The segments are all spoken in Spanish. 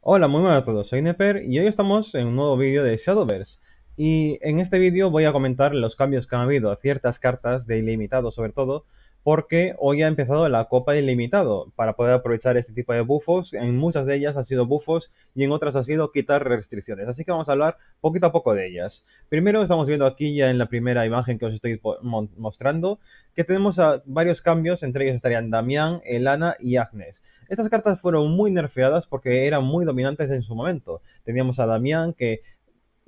Hola, muy buenas a todos, soy Neper y hoy estamos en un nuevo vídeo de Shadowverse. Y en este vídeo voy a comentar los cambios que han habido a ciertas cartas de ilimitado sobre todo, porque hoy ha empezado la copa de ilimitado para poder aprovechar este tipo de bufos. En muchas de ellas ha sido buffos y en otras ha sido quitar restricciones, así que vamos a hablar poquito a poco de ellas. Primero estamos viendo aquí ya en la primera imagen que os estoy mostrando que tenemos varios cambios, entre ellos estarían Damián, Elana y Agnes. Estas cartas fueron muy nerfeadas porque eran muy dominantes en su momento. Teníamos a Damián que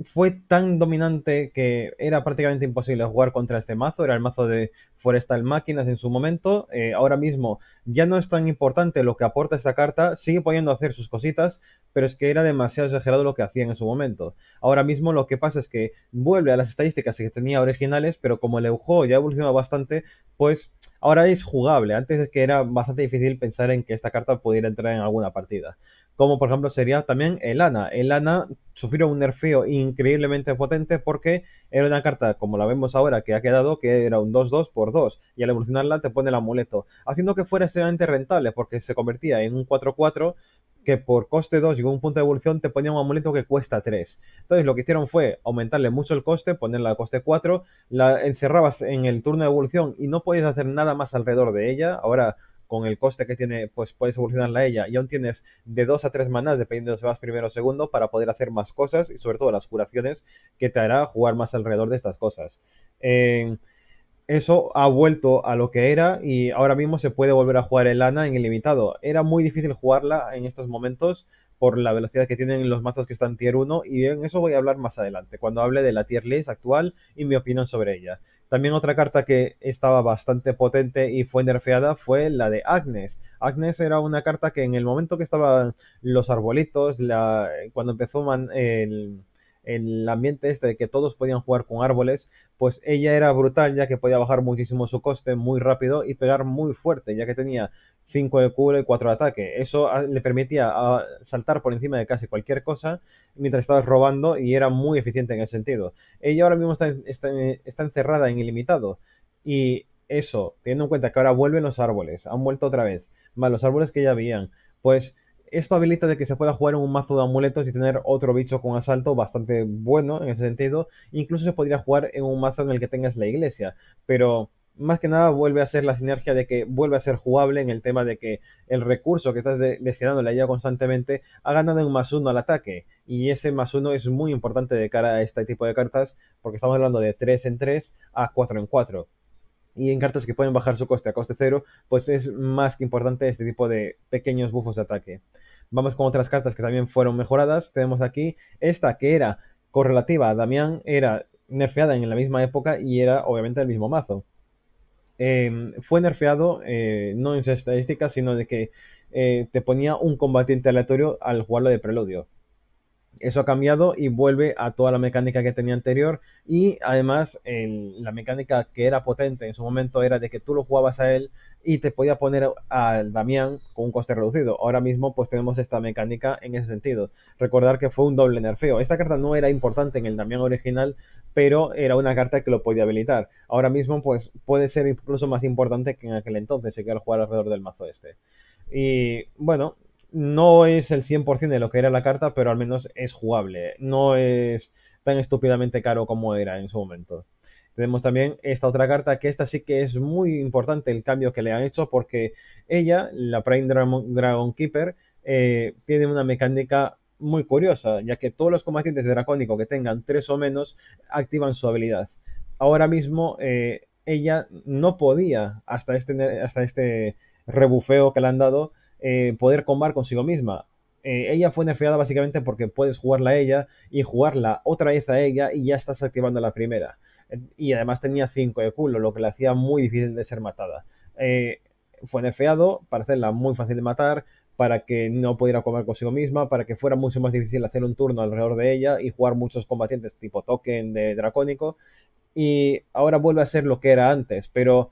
fue tan dominante que era prácticamente imposible jugar contra este mazo. Era el mazo de Forestal Máquinas en su momento. Eh, ahora mismo ya no es tan importante lo que aporta esta carta. Sigue pudiendo hacer sus cositas, pero es que era demasiado exagerado lo que hacía en su momento. Ahora mismo lo que pasa es que vuelve a las estadísticas que tenía originales, pero como el juego ya ha evolucionado bastante, pues ahora es jugable. Antes es que era bastante difícil pensar en que esta carta pudiera entrar en alguna partida. Como por ejemplo sería también el El Ana sufrió un nerfeo increíblemente potente porque era una carta, como la vemos ahora, que ha quedado, que era un 2-2 por 2. Y al evolucionarla te pone el amuleto, haciendo que fuera extremadamente rentable porque se convertía en un 4-4 que por coste 2 y un punto de evolución te ponía un amuleto que cuesta 3. Entonces lo que hicieron fue aumentarle mucho el coste, ponerla a coste 4, la encerrabas en el turno de evolución y no podías hacer nada más alrededor de ella. Ahora con el coste que tiene, pues puedes evolucionarla a ella y aún tienes de 2 a 3 manás, dependiendo si vas primero o segundo, para poder hacer más cosas y sobre todo las curaciones que te hará jugar más alrededor de estas cosas. Eh, eso ha vuelto a lo que era y ahora mismo se puede volver a jugar el Ana en el limitado. Era muy difícil jugarla en estos momentos por la velocidad que tienen los mazos que están tier 1 y en eso voy a hablar más adelante, cuando hable de la tier list actual y mi opinión sobre ella. También otra carta que estaba bastante potente y fue nerfeada fue la de Agnes. Agnes era una carta que en el momento que estaban los arbolitos, la, cuando empezó el, el ambiente este de que todos podían jugar con árboles, pues ella era brutal ya que podía bajar muchísimo su coste muy rápido y pegar muy fuerte ya que tenía 5 de cura y 4 de ataque. Eso ah, le permitía ah, saltar por encima de casi cualquier cosa mientras estabas robando y era muy eficiente en ese sentido. Ella ahora mismo está, está encerrada en ilimitado y eso, teniendo en cuenta que ahora vuelven los árboles, han vuelto otra vez, más los árboles que ya habían, pues esto habilita de que se pueda jugar en un mazo de amuletos y tener otro bicho con asalto bastante bueno en ese sentido. Incluso se podría jugar en un mazo en el que tengas la iglesia. Pero más que nada vuelve a ser la sinergia de que vuelve a ser jugable en el tema de que el recurso que estás destinando destinando la IA constantemente ha ganado un más uno al ataque. Y ese más uno es muy importante de cara a este tipo de cartas porque estamos hablando de 3 en 3 a 4 en 4 y en cartas que pueden bajar su coste a coste cero, pues es más que importante este tipo de pequeños bufos de ataque. Vamos con otras cartas que también fueron mejoradas. Tenemos aquí esta que era correlativa a Damián, era nerfeada en la misma época y era obviamente el mismo mazo. Em, fue nerfeado eh, no en sus estadísticas, sino de que eh, te ponía un combatiente aleatorio al jugarlo de preludio. Eso ha cambiado y vuelve a toda la mecánica que tenía anterior. Y además, la mecánica que era potente en su momento era de que tú lo jugabas a él y te podía poner al Damián con un coste reducido. Ahora mismo, pues tenemos esta mecánica en ese sentido. Recordar que fue un doble nerfeo. Esta carta no era importante en el Damián original, pero era una carta que lo podía habilitar. Ahora mismo, pues puede ser incluso más importante que en aquel entonces, si quieres jugar alrededor del mazo este. Y bueno, no es el 100% de lo que era la carta, pero al menos es jugable. No es tan estúpidamente caro como era en su momento. Tenemos también esta otra carta, que esta sí que es muy importante el cambio que le han hecho, porque ella, la Prime Dragon, Keeper, eh, tiene una mecánica muy curiosa, ya que todos los combatientes de dracónico que tengan 3 o menos activan su habilidad. Ahora mismo eh, ella no podía, hasta este, hasta este rebufeo que le han dado, eh, poder combar consigo misma. Eh, ella fue nerfeada básicamente porque puedes jugarla a ella y jugarla otra vez a ella y ya estás activando la primera. Y además tenía 5 de culo, lo que la hacía muy difícil de ser matada. Eh, fue nerfeado para hacerla muy fácil de matar, para que no pudiera comer consigo misma, para que fuera mucho más difícil hacer un turno alrededor de ella y jugar muchos combatientes tipo token de dracónico. Y ahora vuelve a ser lo que era antes, pero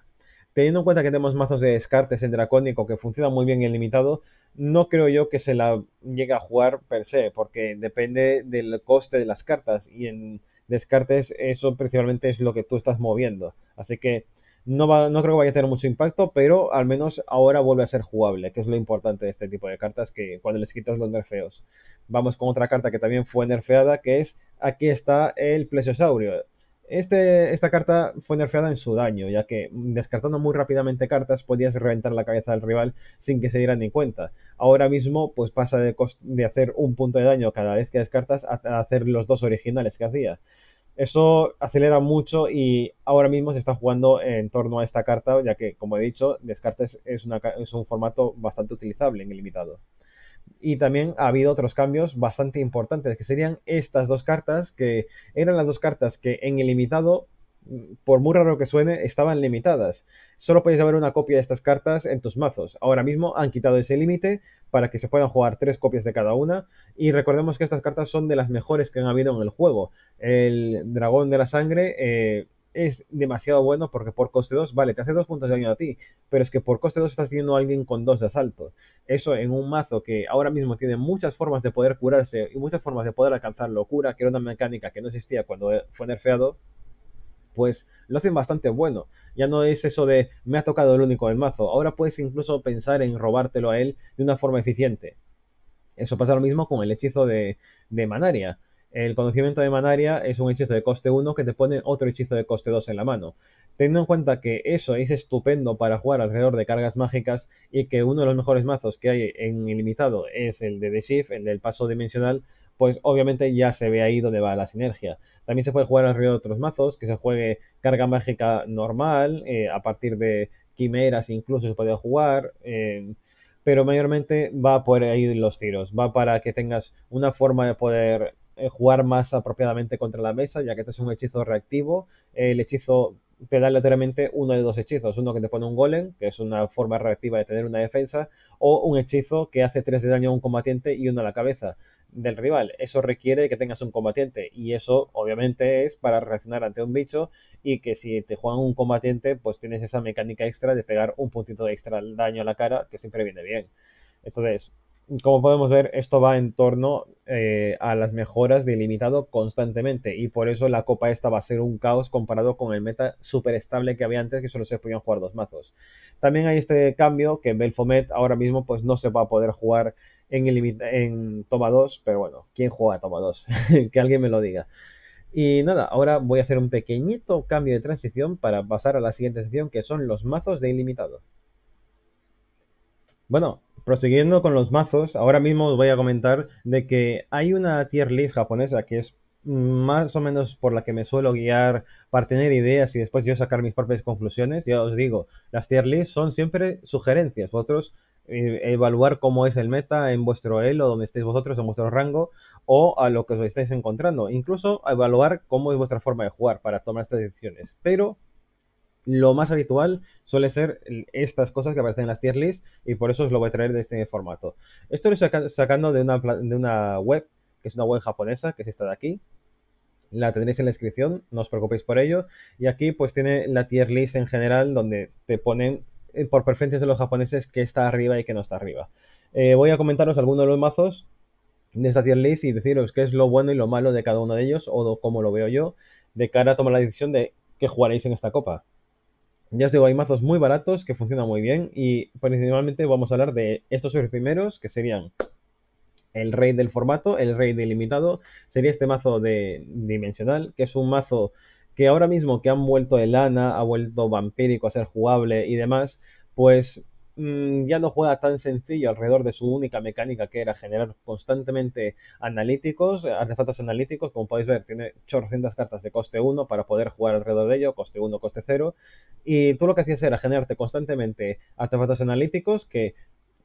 Teniendo en cuenta que tenemos mazos de descartes en Dracónico que funcionan muy bien en limitado, no creo yo que se la llegue a jugar per se, porque depende del coste de las cartas y en descartes eso principalmente es lo que tú estás moviendo. Así que no, va, no creo que vaya a tener mucho impacto, pero al menos ahora vuelve a ser jugable, que es lo importante de este tipo de cartas, que cuando les quitas los nerfeos. Vamos con otra carta que también fue nerfeada, que es aquí está el plesiosaurio. Este, esta carta fue nerfeada en su daño, ya que descartando muy rápidamente cartas podías reventar la cabeza del rival sin que se dieran ni cuenta. Ahora mismo pues pasa de, hacer un punto de daño cada vez que descartas a hacer los dos originales que hacía. Eso acelera mucho y ahora mismo se está jugando en torno a esta carta, ya que, como he dicho, descartes es, es un formato bastante utilizable en el limitado y también ha habido otros cambios bastante importantes, que serían estas dos cartas, que eran las dos cartas que en ilimitado, por muy raro que suene, estaban limitadas. Solo podéis haber una copia de estas cartas en tus mazos. Ahora mismo han quitado ese límite para que se puedan jugar tres copias de cada una. Y recordemos que estas cartas son de las mejores que han habido en el juego. El dragón de la sangre... Eh, es demasiado bueno porque por coste 2, vale, te hace 2 puntos de daño a ti, pero es que por coste 2 estás teniendo a alguien con 2 de asalto. Eso en un mazo que ahora mismo tiene muchas formas de poder curarse y muchas formas de poder alcanzar locura, que era una mecánica que no existía cuando fue nerfeado, pues lo hacen bastante bueno. Ya no es eso de me ha tocado el único del mazo, ahora puedes incluso pensar en robártelo a él de una forma eficiente. Eso pasa lo mismo con el hechizo de, de Manaria. El conocimiento de Manaria es un hechizo de coste 1 que te pone otro hechizo de coste 2 en la mano. Teniendo en cuenta que eso es estupendo para jugar alrededor de cargas mágicas y que uno de los mejores mazos que hay en ilimitado es el de The Shift, el del paso dimensional, pues obviamente ya se ve ahí donde va la sinergia. También se puede jugar alrededor de otros mazos, que se juegue carga mágica normal, eh, a partir de quimeras incluso se puede jugar. Eh, pero mayormente va por ahí los tiros, va para que tengas una forma de poder eh, jugar más apropiadamente contra la mesa, ya que este es un hechizo reactivo. El hechizo te da literalmente uno de dos hechizos. Uno que te pone un golem, que es una forma reactiva de tener una defensa, o un hechizo que hace 3 de daño a un combatiente y uno a la cabeza del rival. Eso requiere que tengas un combatiente y eso obviamente es para reaccionar ante un bicho y que si te juegan un combatiente pues tienes esa mecánica extra de pegar un puntito de extra daño a la cara que siempre viene bien. Entonces, como podemos ver, esto va en torno eh, a las mejoras de ilimitado constantemente y por eso la copa esta va a ser un caos comparado con el meta super estable que había antes que solo se podían jugar dos mazos. También hay este cambio que Belfomet ahora mismo pues no se va a poder jugar en, en toma 2, pero bueno, ¿quién juega a toma 2? que alguien me lo diga. Y nada, ahora voy a hacer un pequeñito cambio de transición para pasar a la siguiente sección que son los mazos de ilimitado. Bueno, Prosiguiendo con los mazos, ahora mismo os voy a comentar de que hay una tier list japonesa que es más o menos por la que me suelo guiar para tener ideas y después yo sacar mis propias conclusiones. Ya os digo, las tier list son siempre sugerencias. Vosotros eh, evaluar cómo es el meta en vuestro elo, donde estéis vosotros, en vuestro rango, o a lo que os estáis encontrando. Incluso evaluar cómo es vuestra forma de jugar para tomar estas decisiones. Pero lo más habitual suele ser estas cosas que aparecen en las tier lists y por eso os lo voy a traer de este formato. Esto lo estoy sacando de una, web, que es una web japonesa, que es esta de aquí. La tendréis en la descripción, no os preocupéis por ello. Y aquí pues tiene la tier list en general donde te ponen eh, por preferencias de los japoneses qué está arriba y qué no está arriba. Eh, voy a comentaros algunos de los mazos de esta tier list y deciros qué es lo bueno y lo malo de cada uno de ellos o cómo lo veo yo de cara a tomar la decisión de qué jugaréis en esta copa. Ya os digo, hay mazos muy baratos que funcionan muy bien y principalmente vamos a hablar de estos primeros que serían el rey del formato, el rey limitado sería este mazo de dimensional, que es un mazo que ahora mismo que han vuelto el lana ha vuelto vampírico a ser jugable y demás, pues Mm, ya no juega tan sencillo alrededor de su única mecánica que era generar constantemente analíticos, artefactos analíticos, como podéis ver, tiene 800 cartas de coste 1 para poder jugar alrededor de ello, coste 1, coste 0, y tú lo que hacías era generarte constantemente artefactos analíticos que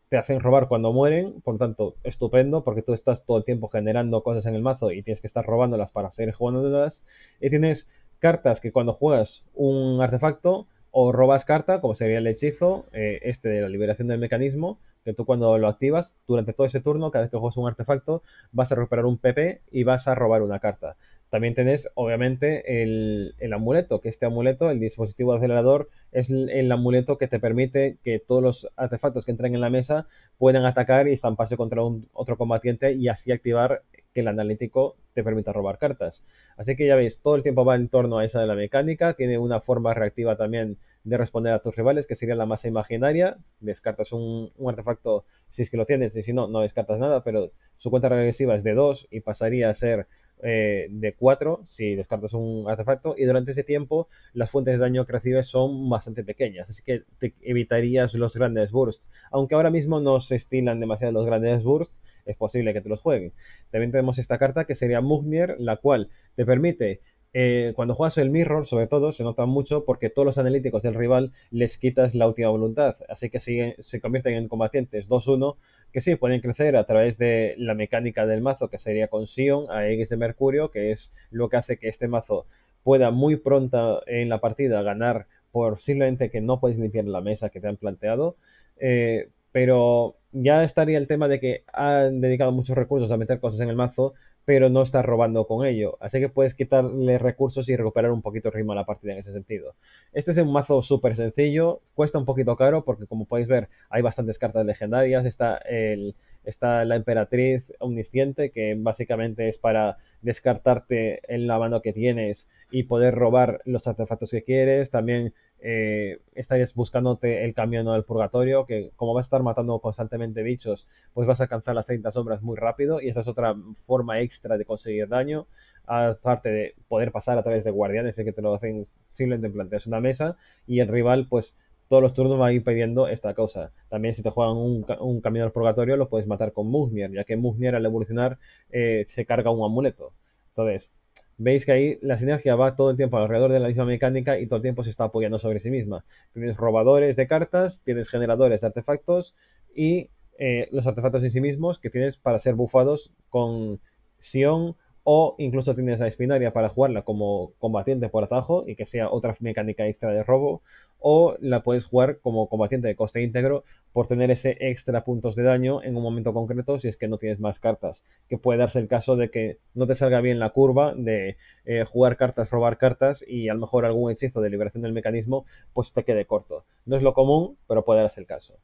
te hacen robar cuando mueren, por tanto, estupendo, porque tú estás todo el tiempo generando cosas en el mazo y tienes que estar robándolas para seguir jugándolas. Y tienes cartas que cuando juegas un artefacto o robas carta, como sería el hechizo, eh, este de la liberación del mecanismo, que tú cuando lo activas, durante todo ese turno, cada vez que juegas un artefacto, vas a recuperar un PP y vas a robar una carta. También tenés, obviamente, el, amuleto, que este amuleto, el dispositivo acelerador, es el, amuleto que te permite que todos los artefactos que entren en la mesa puedan atacar y estamparse contra un, otro combatiente y así activar que el analítico te permita robar cartas. Así que ya veis, todo el tiempo va en torno a esa de la mecánica, tiene una forma reactiva también de responder a tus rivales, que sería la masa imaginaria, descartas un, artefacto si es que lo tienes, y si no, no descartas nada, pero su cuenta regresiva es de 2 y pasaría a ser eh, de 4 si descartas un artefacto y durante ese tiempo las fuentes de daño que recibes son bastante pequeñas, así que te evitarías los grandes bursts, aunque ahora mismo no se estilan demasiado los grandes bursts, es posible que te los jueguen. También tenemos esta carta que sería Mugmier, la cual te permite eh, cuando juegas el mirror, sobre todo, se nota mucho porque todos los analíticos del rival les quitas la última voluntad. Así que siguen, se convierten en combatientes 2-1, que sí, pueden crecer a través de la mecánica del mazo, que sería con Sion, x de Mercurio, que es lo que hace que este mazo pueda muy pronto en la partida ganar por simplemente que no puedes limpiar la mesa que te han planteado. Eh, pero ya estaría el tema de que han dedicado muchos recursos a meter cosas en el mazo, pero no estás robando con ello. Así que puedes quitarle recursos y recuperar un poquito el ritmo a la partida en ese sentido. Este es un mazo súper sencillo, cuesta un poquito caro porque como podéis ver hay bastantes cartas legendarias, está el, está la emperatriz omnisciente, que básicamente es para descartarte en la mano que tienes y poder robar los artefactos que quieres. También eh, estarías buscándote el camino del purgatorio, que como vas a estar matando constantemente bichos, pues vas a alcanzar las 30 sombras muy rápido y esa es otra forma extra de conseguir daño, aparte de poder pasar a través de guardianes, y que te lo hacen simplemente planteas una mesa y el rival pues todos los turnos van impidiendo esta cosa. También si te juegan un, un camino purgatorio, lo puedes matar con Muzmier, ya que Muzmier al evolucionar eh, se carga un amuleto. Entonces, veis que ahí la sinergia va todo el tiempo alrededor de la misma mecánica y todo el tiempo se está apoyando sobre sí misma. Tienes robadores de cartas, tienes generadores de artefactos y eh, los artefactos en sí mismos que tienes para ser bufados con Sion o incluso tienes a Espinaria para jugarla como combatiente por atajo y que sea otra mecánica extra de robo, o la puedes jugar como combatiente de coste íntegro por tener ese extra puntos de daño en un momento concreto si es que no tienes más cartas, que puede darse el caso de que no te salga bien la curva de eh, jugar cartas, robar cartas y a lo mejor algún hechizo de liberación del mecanismo pues te quede corto. No es lo común, pero puede darse el caso.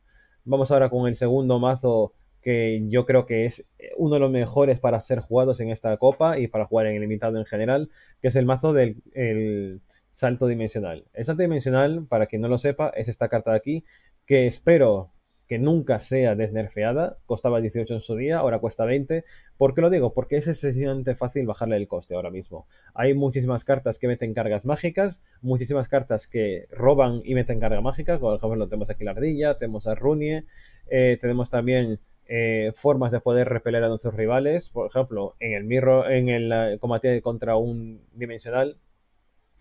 Vamos ahora con el segundo mazo que yo creo que es eh, uno de los mejores para ser jugados en esta copa y para jugar en el limitado en general, que es el mazo del salto dimensional. El salto dimensional, para quien no lo sepa, es esta carta de aquí, que espero que nunca sea desnerfeada, costaba 18 en su día, ahora cuesta 20. ¿Por qué lo digo? Porque es excesivamente fácil bajarle el coste ahora mismo. Hay muchísimas cartas que meten cargas mágicas, muchísimas cartas que roban y meten carga mágica, por ejemplo tenemos aquí la ardilla, tenemos a Runie, eh, tenemos también eh, formas de poder repeler a nuestros rivales. Por ejemplo, en el mirror, en el eh, combate contra un dimensional,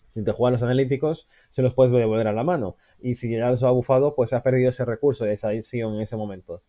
si te juegan los analíticos, se los puedes devolver a la mano. Y si ya los ha bufado, pues ha perdido ese recurso, esa adición en ese momento.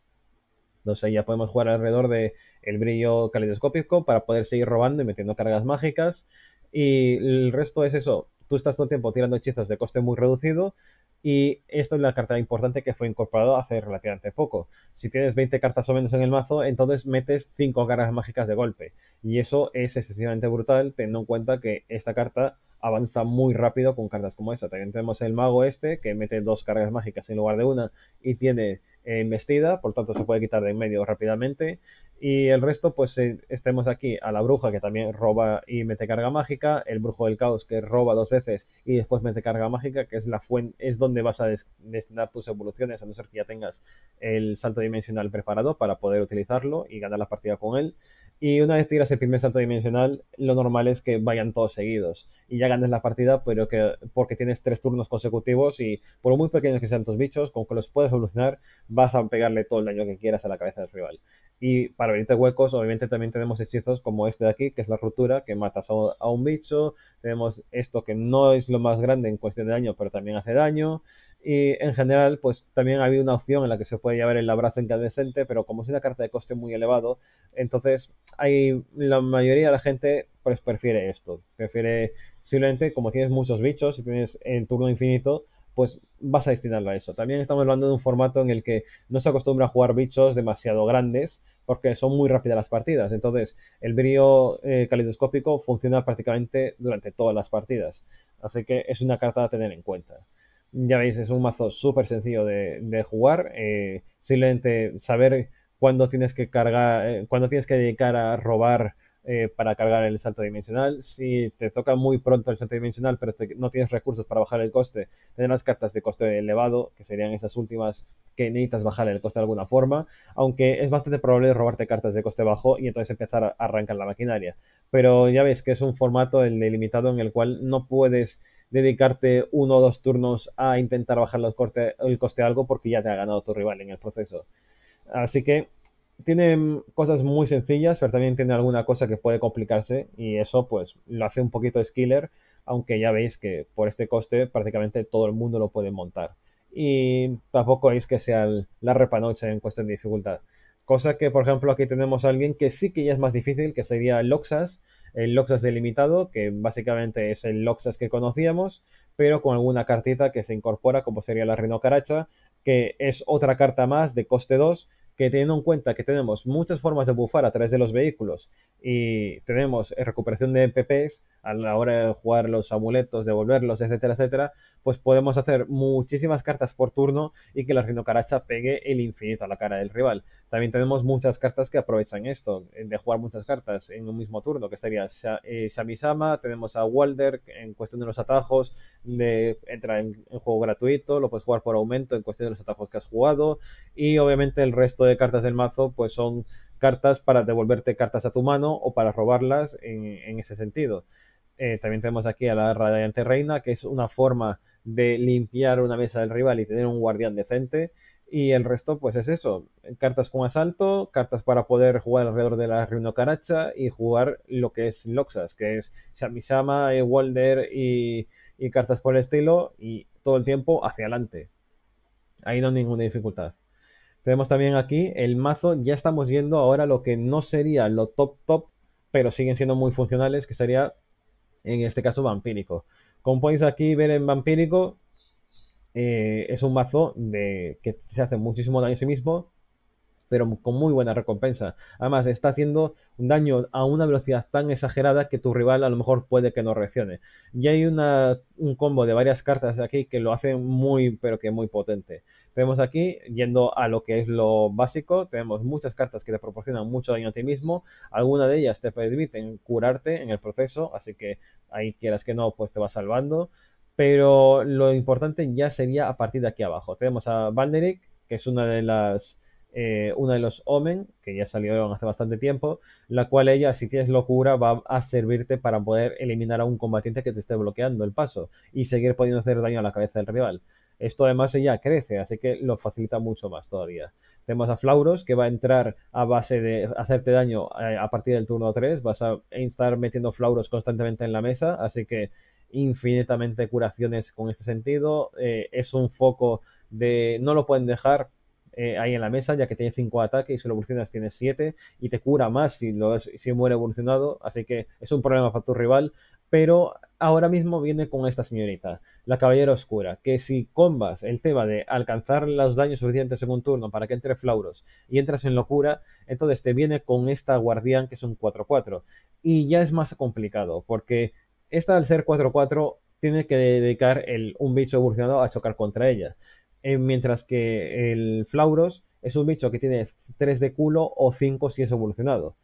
Entonces ya podemos jugar alrededor del el brillo caleidoscópico para poder seguir robando y metiendo cargas mágicas. Y el resto es eso. Tú estás todo el tiempo tirando hechizos de coste muy reducido, y esto es la carta importante que fue incorporado hace relativamente poco. Si tienes 20 cartas o menos en el mazo, entonces metes cinco cargas mágicas de golpe. Y eso es excesivamente brutal, teniendo en cuenta que esta carta avanza muy rápido con cartas como esa. También tenemos el mago este, que mete dos cargas mágicas en lugar de una, y tiene e investida, por tanto se puede quitar de en medio rápidamente. Y el resto, pues eh, estemos aquí a la bruja que también roba y mete carga mágica, el brujo del caos que roba dos veces y después mete carga mágica, que es la fuente, es donde vas a destinar tus evoluciones, a no ser que ya tengas el salto dimensional preparado para poder utilizarlo y ganar la partida con él. Y una vez tiras el primer salto dimensional, lo normal es que vayan todos seguidos. Y ya ganes la partida, pero que, porque tienes tres turnos consecutivos y por muy pequeños que sean tus bichos, con que los puedes solucionar, vas a pegarle todo el daño que quieras a la cabeza del rival. Y para venirte huecos, obviamente también tenemos hechizos como este de aquí, que es la ruptura, que matas a un bicho. Tenemos esto que no es lo más grande en cuestión de daño, pero también hace daño. Y en general, pues también había una opción en la que se puede llevar el abrazo incandescente, pero como es una carta de coste muy elevado, entonces hay la mayoría de la gente pues prefiere esto. Prefiere simplemente, como tienes muchos bichos, y tienes en turno infinito, pues vas a destinarlo a eso. También estamos hablando de un formato en el que no se acostumbra a jugar bichos demasiado grandes porque son muy rápidas las partidas. Entonces, el brillo eh, calidoscópico funciona prácticamente durante todas las partidas. Así que es una carta a tener en cuenta. Ya veis, es un mazo súper sencillo de, jugar. Eh, simplemente saber cuándo tienes que cargar, eh, cuándo tienes que dedicar a robar eh, para cargar el salto dimensional. Si te toca muy pronto el salto dimensional, pero no tienes recursos para bajar el coste, tener las cartas de coste elevado, que serían esas últimas que necesitas bajar el coste de alguna forma. Aunque es bastante probable robarte cartas de coste bajo y entonces empezar a arrancar la maquinaria. Pero ya veis que es un formato el delimitado en el cual no puedes dedicarte uno o dos turnos a intentar bajar los el coste algo porque ya te ha ganado tu rival en el proceso. Así que tiene cosas muy sencillas, pero también tiene alguna cosa que puede complicarse y eso pues lo hace un poquito skiller, aunque ya veis que por este coste prácticamente todo el mundo lo puede montar. Y tampoco es que sea la repanocha en cuestión de dificultad. Cosa que, por ejemplo, aquí tenemos a alguien que sí que ya es más difícil, que sería Loxas, el Loxas delimitado, que básicamente es el Loxas que conocíamos, pero con alguna cartita que se incorpora, como sería la Caracha que es otra carta más de coste 2, que teniendo en cuenta que tenemos muchas formas de bufar a través de los vehículos y tenemos recuperación de MPPs a la hora de jugar los amuletos, devolverlos, etcétera, etcétera, pues podemos hacer muchísimas cartas por turno y que la Rinocaracha pegue el infinito a la cara del rival. También tenemos muchas cartas que aprovechan esto, eh, de jugar muchas cartas en un mismo turno, que sería eh, Shamisama, tenemos a Walder en cuestión de los atajos, de, entra en, juego gratuito, lo puedes jugar por aumento en cuestión de los atajos que has jugado, y obviamente el resto de cartas del mazo pues son cartas para devolverte cartas a tu mano o para robarlas en, ese sentido. Eh, también tenemos aquí a la Radiante Reina, que es una forma de limpiar una mesa del rival y tener un guardián decente. Y el resto, pues es eso: cartas con asalto, cartas para poder jugar alrededor de la caracha y jugar lo que es Loxas, que es Shamisama y eh, Walder y, y cartas por el estilo, y todo el tiempo hacia adelante. Ahí no hay ninguna dificultad. Tenemos también aquí el mazo, ya estamos viendo ahora lo que no sería lo top top, pero siguen siendo muy funcionales, que sería en este caso vampírico. Como podéis aquí ver en vampírico, eh, es un mazo de, que se hace muchísimo daño a sí mismo, pero con muy buena recompensa. Además, está haciendo un daño a una velocidad tan exagerada que tu rival a lo mejor puede que no reaccione. Y hay un combo de varias cartas aquí que lo hacen muy, pero que muy potente. Tenemos aquí, yendo a lo que es lo básico, tenemos muchas cartas que te proporcionan mucho daño a ti mismo. Algunas de ellas te permiten curarte en el proceso, así que ahí quieras que no, pues te va salvando pero lo importante ya sería a partir de aquí abajo. Tenemos a Valderic, que es una de las eh, una de los Omen, que ya salieron hace bastante tiempo, la cual ella, si tienes locura, va a servirte para poder eliminar a un combatiente que te esté bloqueando el paso y seguir pudiendo hacer daño a la cabeza del rival. Esto además ella crece, así que lo facilita mucho más todavía. Tenemos a Flauros, que va a entrar a base de hacerte daño eh, a partir del turno 3. Vas a estar metiendo Flauros constantemente en la mesa, así que infinitamente curaciones con este sentido. Eh, es un foco de. No lo pueden dejar. Eh, ahí en la mesa, ya que tiene 5 ataques y si lo evolucionas tiene 7 y te cura más si, lo si muere evolucionado, así que es un problema para tu rival, pero ahora mismo viene con esta señorita, la Caballera Oscura, que si combas el tema de alcanzar los daños suficientes en un turno para que entre Flauros y entras en locura, entonces te viene con esta Guardián que es un 4-4. Y ya es más complicado, porque esta al ser 4-4 tiene que dedicar un bicho evolucionado a chocar contra ella. Eh, mientras que el Flauros es un bicho que tiene 3 de culo o 5 si es evolucionado.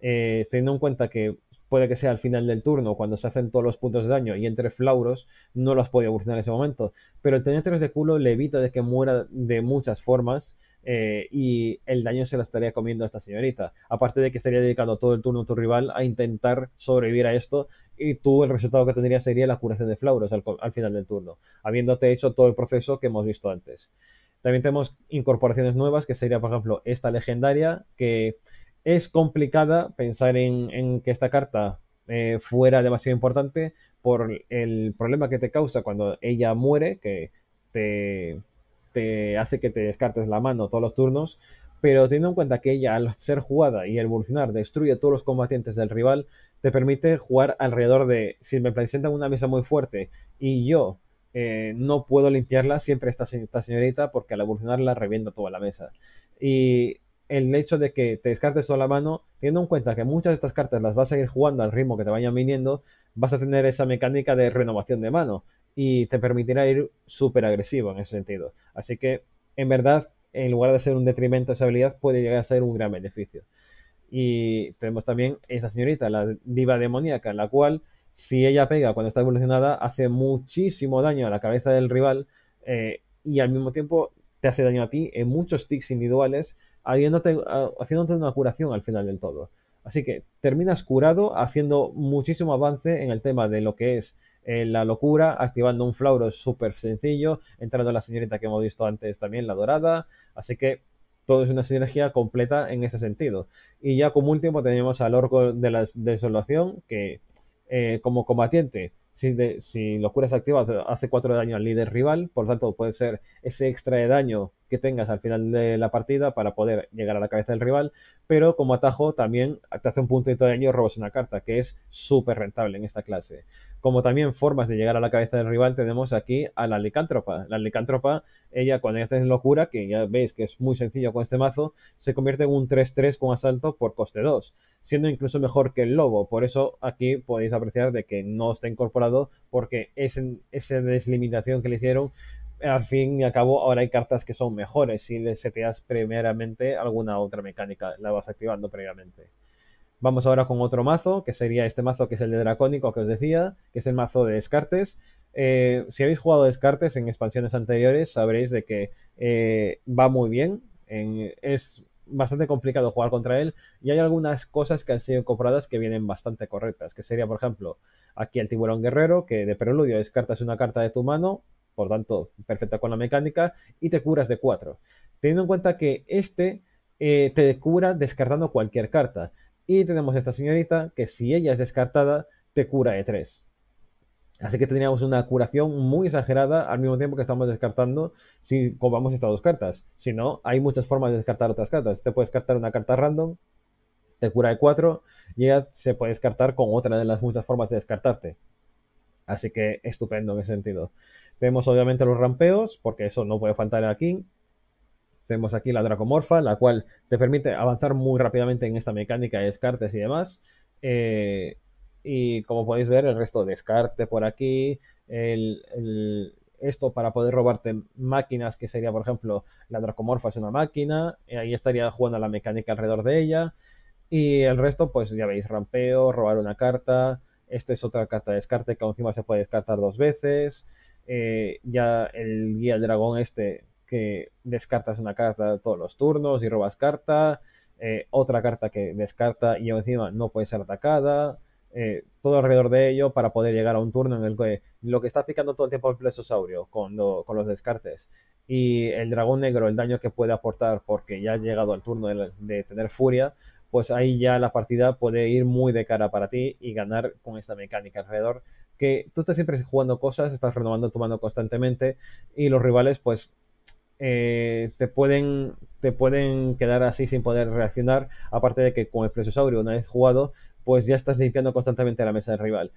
Eh, teniendo en cuenta que puede que sea al final del turno, cuando se hacen todos los puntos de daño y entre flauros, no los puede evolucionar en ese momento. Pero el tener 3 de culo le evita de que muera de muchas formas eh, y el daño se la estaría comiendo a esta señorita. Aparte de que estaría dedicando todo el turno a tu rival a intentar sobrevivir a esto y tú el resultado que tendrías sería la curación de Flauros al, final del turno, habiéndote hecho todo el proceso que hemos visto antes. También tenemos incorporaciones nuevas, que sería, por ejemplo, esta legendaria, que es complicada pensar en, que esta carta eh, fuera demasiado importante por el problema que te causa cuando ella muere, que te, te hace que te descartes la mano todos los turnos, pero teniendo en cuenta que ella al ser jugada y evolucionar destruye todos los combatientes del rival, te permite jugar alrededor de, si me presentan una mesa muy fuerte y yo eh, no puedo limpiarla, siempre está esta señorita porque al la revienta toda la mesa. Y el hecho de que te descartes toda la mano, teniendo en cuenta que muchas de estas cartas las vas a ir jugando al ritmo que te vayan viniendo, vas a tener esa mecánica de renovación de mano y te permitirá ir súper agresivo en ese sentido. Así que, en verdad, en lugar de ser un detrimento a esa habilidad, puede llegar a ser un gran beneficio. Y tenemos también esa señorita, la diva demoníaca, la cual, si ella pega cuando está evolucionada, hace muchísimo daño a la cabeza del rival eh, y al mismo tiempo te hace daño a ti en muchos ticks individuales, haciéndote una curación al final del todo. Así que terminas curado haciendo muchísimo avance en el tema de lo que es la locura, activando un flauro súper sencillo, entrando la señorita que hemos visto antes también, la dorada. Así que todo es una sinergia completa en ese sentido. Y ya como último tenemos al orco de la desolación, que eh, como combatiente, si, si locura se activa, hace 4 de daño al líder rival, por lo tanto puede ser ese extra de daño que tengas al final de la partida para poder llegar a la cabeza del rival, pero como atajo también te hace un puntito de daño y robas una carta, que es súper rentable en esta clase. Como también formas de llegar a la cabeza del rival, tenemos aquí a la licántropa. La licántropa, ella cuando ya en locura, que ya veis que es muy sencillo con este mazo, se convierte en un 3-3 con asalto por coste 2, siendo incluso mejor que el lobo. Por eso aquí podéis apreciar de que no está incorporado porque esa deslimitación que le hicieron al fin y al cabo ahora hay cartas que son mejores si le seteas primeramente alguna otra mecánica, la vas activando previamente. Vamos ahora con otro mazo, que sería este mazo que es el de Dracónico que os decía, que es el mazo de descartes. Eh, si habéis jugado descartes en expansiones anteriores, sabréis de que eh, va muy bien. es bastante complicado jugar contra él y hay algunas cosas que han sido compradas que vienen bastante correctas, que sería por ejemplo aquí el tiburón guerrero que de preludio descartas una carta de tu mano por tanto, perfecta con la mecánica, y te curas de 4. Teniendo en cuenta que este eh, te cura descartando cualquier carta. Y tenemos esta señorita que si ella es descartada, te cura de 3. Así que teníamos una curación muy exagerada al mismo tiempo que estamos descartando si vamos estas dos cartas. Si no, hay muchas formas de descartar otras cartas. Te puedes descartar una carta random, te cura de 4, y ella se puede descartar con otra de las muchas formas de descartarte. Así que estupendo en ese sentido. Vemos obviamente los rampeos, porque eso no puede faltar aquí. Tenemos aquí la Dracomorfa, la cual te permite avanzar muy rápidamente en esta mecánica de descartes y demás. Eh, y como podéis ver, el resto descarte por aquí, esto para poder robarte máquinas, que sería, por ejemplo, la Dracomorfa es una máquina, ahí estaría jugando la mecánica alrededor de ella. Y el resto, pues ya veis, rampeo, robar una carta. Esta es otra carta de descarte que encima se puede descartar dos veces. Eh, ya el guía del dragón este que descartas una carta todos los turnos y robas carta, eh, otra carta que descarta y encima no puede ser atacada, eh, todo alrededor de ello para poder llegar a un turno en el que lo que está aplicando todo el tiempo el plesosaurio con, los descartes y el dragón negro, el daño que puede aportar porque ya ha llegado al turno de tener furia, pues ahí ya la partida puede ir muy de cara para ti y ganar con esta mecánica alrededor que tú estás siempre jugando cosas, estás renovando tu mano constantemente y los rivales pues eh, te, pueden, te pueden quedar así sin poder reaccionar, aparte de que con el plesiosaurio una vez jugado pues ya estás limpiando constantemente la mesa del rival.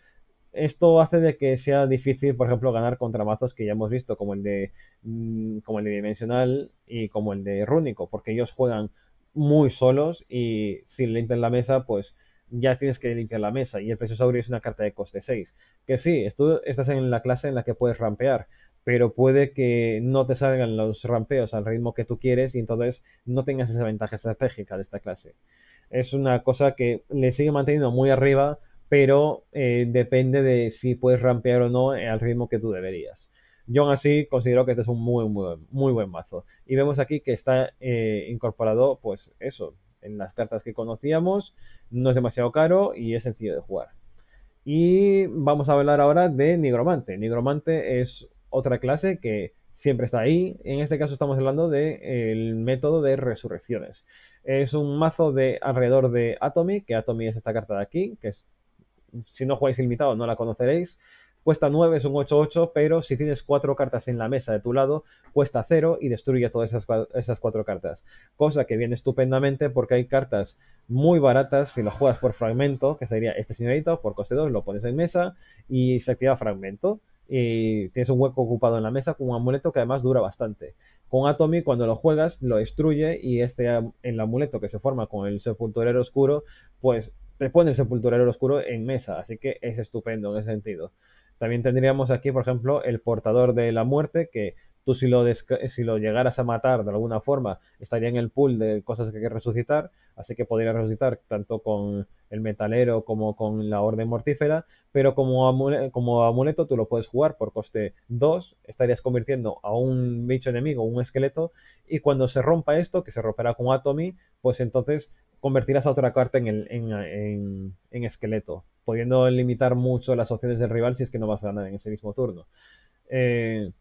Esto hace de que sea difícil, por ejemplo, ganar contra mazos que ya hemos visto, como el de, mm, como el de Dimensional y como el de Rúnico, porque ellos juegan muy solos y si limpian la mesa, pues ya tienes que limpiar la mesa. Y el precio es una carta de coste 6. Que sí, tú estás en la clase en la que puedes rampear, pero puede que no te salgan los rampeos al ritmo que tú quieres y entonces no tengas esa ventaja estratégica de esta clase. Es una cosa que le sigue manteniendo muy arriba, pero eh, depende de si puedes rampear o no eh, al ritmo que tú deberías. Yo aún así considero que este es un muy, muy, muy buen mazo. Y vemos aquí que está eh, incorporado, pues eso, en las cartas que conocíamos, no es demasiado caro y es sencillo de jugar. Y vamos a hablar ahora de Nigromante. Nigromante es otra clase que siempre está ahí. En este caso estamos hablando del método de resurrecciones. Es un mazo de alrededor de Atomy, que Atomy es esta carta de aquí, que si no jugáis ilimitado no la conoceréis. Cuesta 9, es un 8-8, pero si tienes 4 cartas en la mesa de tu lado, cuesta 0 y destruye todas esas, esas 4 cartas. Cosa que viene estupendamente porque hay cartas muy baratas si lo juegas por fragmento, que sería este señorito, por coste 2, lo pones en mesa y se activa fragmento y tienes un hueco ocupado en la mesa con un amuleto que además dura bastante. Con Atomy, cuando lo juegas, lo destruye y este el amuleto que se forma con el sepulturero oscuro, pues te pone el sepulturero oscuro en mesa, así que es estupendo en ese sentido. También tendríamos aquí, por ejemplo, el portador de la muerte, que tú si lo, si lo llegaras a matar de alguna forma, estaría en el pool de cosas que hay que resucitar, así que podría resucitar tanto con el metalero como con la orden mortífera, pero como, como amuleto tú lo puedes jugar por coste 2, estarías convirtiendo a un bicho enemigo, un esqueleto, y cuando se rompa esto, que se romperá con Atomy, pues entonces convertirás a otra carta en, en esqueleto pudiendo limitar mucho las opciones del rival si es que no vas a ganar en ese mismo turno. Eh,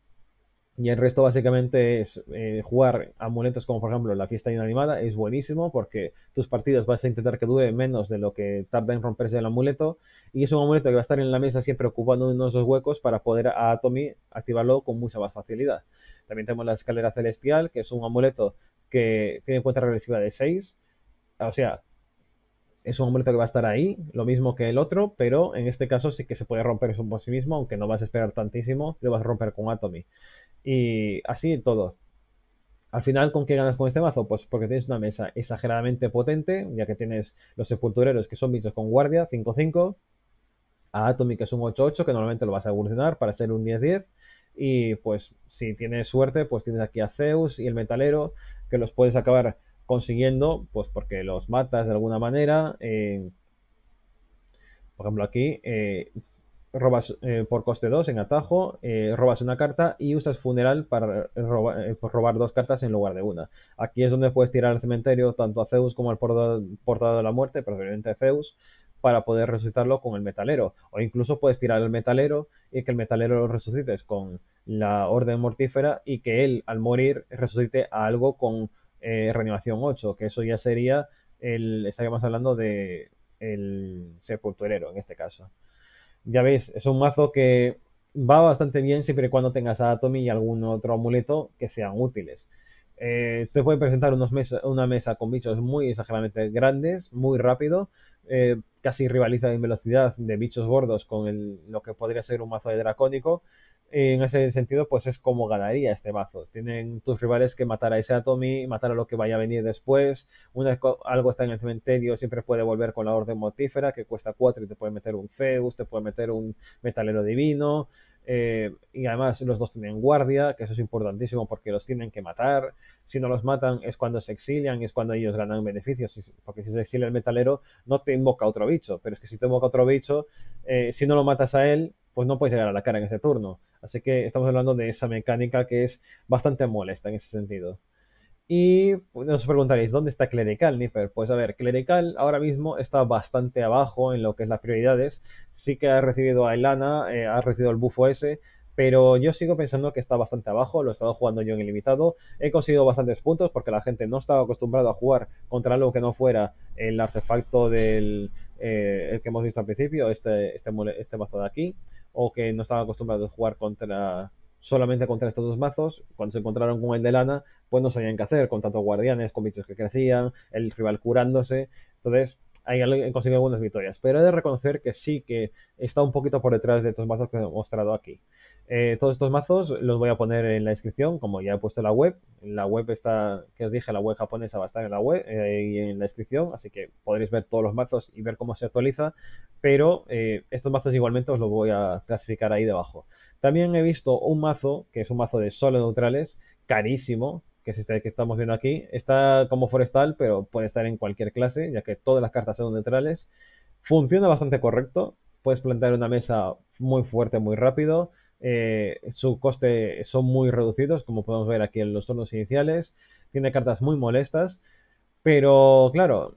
y el resto básicamente es eh, jugar amuletos como por ejemplo la fiesta inanimada, es buenísimo porque tus partidas vas a intentar que dure menos de lo que tarda en romperse el amuleto y es un amuleto que va a estar en la mesa siempre ocupando unos dos huecos para poder a Atomy activarlo con mucha más facilidad. También tenemos la escalera celestial que es un amuleto que tiene cuenta regresiva de 6, o sea, es un hombre que va a estar ahí, lo mismo que el otro, pero en este caso sí que se puede romper eso por sí mismo, aunque no vas a esperar tantísimo, lo vas a romper con Atomy. Y así todo. Al final, ¿con qué ganas con este mazo? Pues porque tienes una mesa exageradamente potente, ya que tienes los sepultureros que son bichos con guardia, 5-5, a Atomy que es un 8-8, que normalmente lo vas a evolucionar para ser un 10-10, y pues si tienes suerte, pues tienes aquí a Zeus y el metalero, que los puedes acabar consiguiendo, pues porque los matas de alguna manera. por ejemplo, aquí eh, robas eh, por coste 2 en atajo, eh, robas una carta y usas funeral para robar dos cartas en lugar de una. Aquí es donde puedes tirar al cementerio tanto a Zeus como al portador de la muerte, preferiblemente a Zeus, para poder resucitarlo con el metalero. O incluso puedes tirar al metalero y que el metalero lo resucites con la orden mortífera y que él, al morir, resucite a algo con eh, Reanimación 8, que eso ya sería el, estaríamos hablando de el sepulturero en este caso. Ya veis, es un mazo que va bastante bien siempre y cuando tengas a Atomy y algún otro amuleto que sean útiles. Eh, te pueden presentar unos una mesa con bichos muy exageradamente grandes, muy rápido, eh, casi rivaliza en velocidad de bichos gordos con lo que podría ser un mazo de dracónico, en ese sentido, pues es como ganaría este mazo. Tienen tus rivales que matar a ese Atomy matar a lo que vaya a venir después. Una, algo está en el cementerio, siempre puede volver con la orden mortífera, que cuesta 4 y te puede meter un Zeus, te puede meter un metalero divino. Eh, y además los dos tienen guardia, que eso es importantísimo porque los tienen que matar. Si no los matan es cuando se exilian, es cuando ellos ganan beneficios, porque si se exilia el metalero no te invoca otro bicho, pero es que si te invoca otro bicho, eh, si no lo matas a él, pues no puedes llegar a la cara en ese turno. Así que estamos hablando de esa mecánica que es bastante molesta en ese sentido. Y pues, nos preguntaréis, ¿dónde está Clerical, Niffer? Pues a ver, Clerical ahora mismo está bastante abajo en lo que es las prioridades. Sí que ha recibido a Elana, eh, ha recibido el bufo ese, pero yo sigo pensando que está bastante abajo, lo he estado jugando yo en ilimitado, he conseguido bastantes puntos porque la gente no estaba acostumbrada a jugar contra algo que no fuera el artefacto del eh, el que hemos visto al principio, este, este, este mazo de aquí, o que no estaba acostumbrado a jugar contra solamente contra estos dos mazos. Cuando se encontraron con el de lana, pues no sabían qué hacer, con tantos guardianes, con bichos que crecían, el rival curándose. Entonces, hay, he conseguido algunas victorias, pero he de reconocer que sí que está un poquito por detrás de estos mazos que he mostrado aquí. Eh, todos estos mazos los voy a poner en la descripción, como ya he puesto en la web. La web está, que os dije, la web japonesa va a estar en la web eh, y en la descripción, así que podréis ver todos los mazos y ver cómo se actualiza, pero eh, estos mazos igualmente os los voy a clasificar ahí debajo. También he visto un mazo, que es un mazo de solo neutrales, carísimo, que es este que estamos viendo aquí, está como forestal, pero puede estar en cualquier clase, ya que todas las cartas son neutrales. Funciona bastante correcto, puedes plantar una mesa muy fuerte, muy rápido. Eh, su coste son muy reducidos, como podemos ver aquí en los turnos iniciales. Tiene cartas muy molestas, pero claro,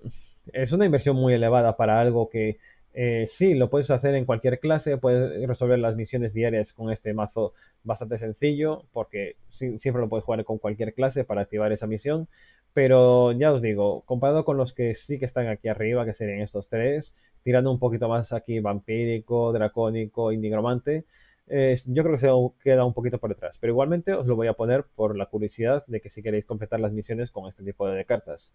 es una inversión muy elevada para algo que eh, sí, lo puedes hacer en cualquier clase, puedes resolver las misiones diarias con este mazo bastante sencillo, porque siempre lo puedes jugar con cualquier clase para activar esa misión. Pero ya os digo, comparado con los que sí que están aquí arriba, que serían estos tres, tirando un poquito más aquí vampírico, dracónico y yo creo que se queda un poquito por detrás, pero igualmente os lo voy a poner por la curiosidad de que si queréis completar las misiones con este tipo de cartas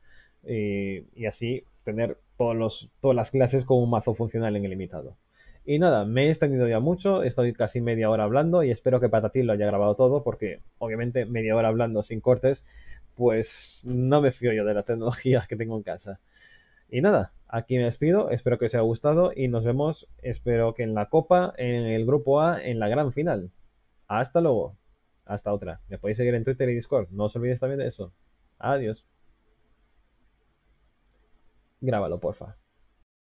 y, así tener todos todas las clases con un mazo funcional en el limitado Y nada, me he extendido ya mucho, estoy casi media hora hablando y espero que Patatín lo haya grabado todo porque obviamente media hora hablando sin cortes, pues no me fío yo de la tecnología que tengo en casa. Y nada, aquí me despido, espero que os haya gustado y nos vemos, espero que en la Copa, en el Grupo A, en la gran final. Hasta luego, hasta otra. Me podéis seguir en Twitter y Discord, no os olvidéis también de eso. Adiós. Grábalo, porfa.